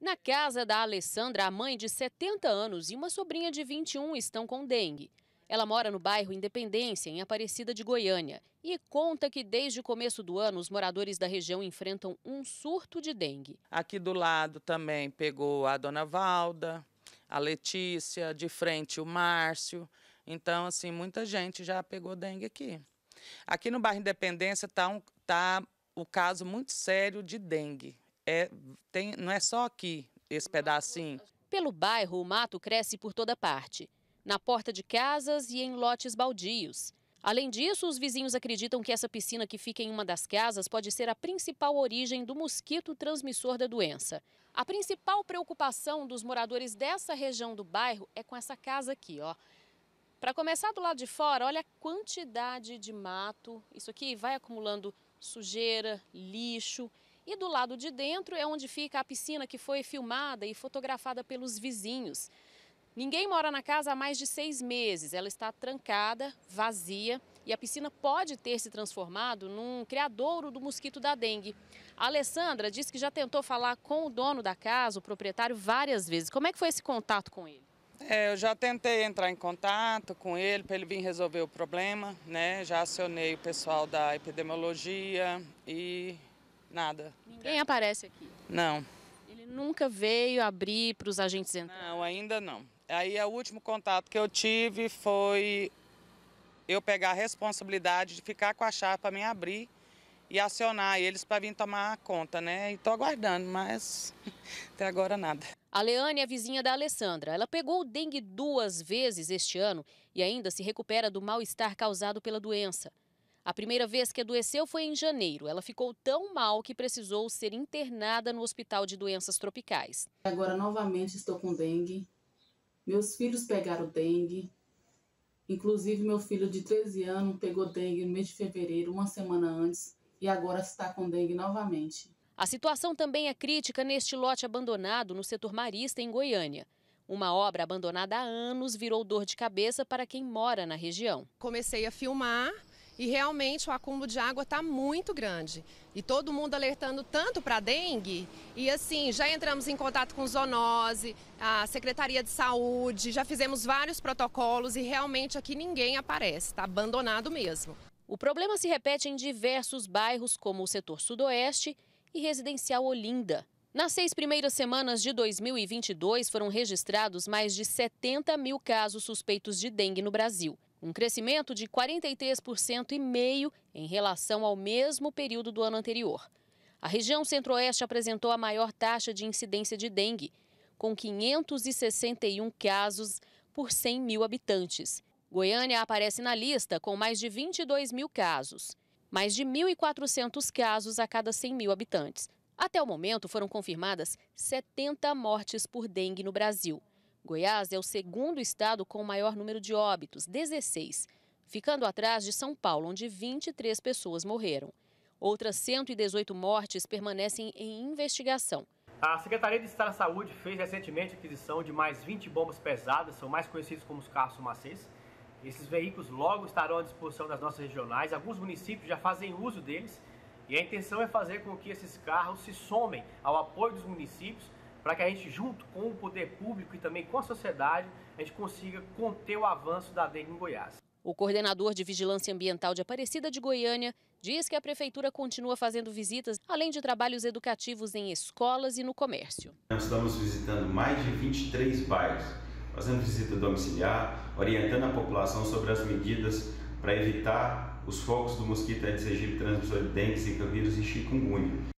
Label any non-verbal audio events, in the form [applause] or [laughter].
Na casa da Alessandra, a mãe de 70 anos e uma sobrinha de 21 estão com dengue. Ela mora no bairro Independência, em Aparecida de Goiânia, e conta que desde o começo do ano os moradores da região enfrentam um surto de dengue. Aqui do lado também pegou a dona Valda, a Letícia, de frente o Márcio. Então, assim, muita gente já pegou dengue aqui. Aqui no bairro Independência está um, tá o caso muito sério de dengue é, tem, não é só aqui esse pedacinho. Pelo bairro, o mato cresce por toda parte, na porta de casas e em lotes baldios. Além disso, os vizinhos acreditam que essa piscina que fica em uma das casas pode ser a principal origem do mosquito transmissor da doença. A principal preocupação dos moradores dessa região do bairro é com essa casa aqui, ó. Para começar do lado de fora, olha a quantidade de mato. Isso aqui vai acumulando sujeira, lixo e do lado de dentro é onde fica a piscina que foi filmada e fotografada pelos vizinhos. Ninguém mora na casa há mais de seis meses. Ela está trancada, vazia e a piscina pode ter se transformado num criadouro do mosquito da dengue. A Alessandra disse que já tentou falar com o dono da casa, o proprietário, várias vezes. Como é que foi esse contato com ele? É, eu já tentei entrar em contato com ele para ele vir resolver o problema, né? Já acionei o pessoal da epidemiologia e Nada. Ninguém é. aparece aqui? Não. Ele nunca veio abrir para os agentes entrarem? Não, ainda não. Aí o último contato que eu tive foi eu pegar a responsabilidade de ficar com a chave para me abrir e acionar eles para vir tomar conta, né? E tô aguardando, mas [laughs] até agora nada. A Leane é vizinha da Alessandra. Ela pegou o dengue duas vezes este ano e ainda se recupera do mal-estar causado pela doença. A primeira vez que adoeceu foi em janeiro. Ela ficou tão mal que precisou ser internada no Hospital de Doenças Tropicais. Agora novamente estou com dengue. Meus filhos pegaram dengue. Inclusive meu filho de 13 anos pegou dengue no mês de fevereiro, uma semana antes, e agora está com dengue novamente. A situação também é crítica neste lote abandonado no setor marista em Goiânia. Uma obra abandonada há anos virou dor de cabeça para quem mora na região. Comecei a filmar e realmente o acúmulo de água está muito grande. E todo mundo alertando tanto para dengue, e assim, já entramos em contato com zoonose, a Secretaria de Saúde, já fizemos vários protocolos e realmente aqui ninguém aparece, está abandonado mesmo. O problema se repete em diversos bairros, como o setor sudoeste e residencial Olinda. Nas seis primeiras semanas de 2022, foram registrados mais de 70 mil casos suspeitos de dengue no Brasil um crescimento de 43% e meio em relação ao mesmo período do ano anterior. A região Centro-Oeste apresentou a maior taxa de incidência de dengue, com 561 casos por 100 mil habitantes. Goiânia aparece na lista com mais de 22 mil casos, mais de 1.400 casos a cada 100 mil habitantes. Até o momento, foram confirmadas 70 mortes por dengue no Brasil. Goiás é o segundo estado com o maior número de óbitos, 16, ficando atrás de São Paulo, onde 23 pessoas morreram. Outras 118 mortes permanecem em investigação. A Secretaria de Estado da Saúde fez recentemente a aquisição de mais 20 bombas pesadas, são mais conhecidos como os carros fumacês. Esses veículos logo estarão à disposição das nossas regionais. Alguns municípios já fazem uso deles e a intenção é fazer com que esses carros se somem ao apoio dos municípios para que a gente, junto com o poder público e também com a sociedade, a gente consiga conter o avanço da dengue em Goiás. O coordenador de Vigilância Ambiental de Aparecida de Goiânia diz que a prefeitura continua fazendo visitas, além de trabalhos educativos em escolas e no comércio. Nós estamos visitando mais de 23 bairros, fazendo visita domiciliar, orientando a população sobre as medidas para evitar os focos do mosquito Aedes aegypti transmissor de dengue, zika vírus e chikungunya.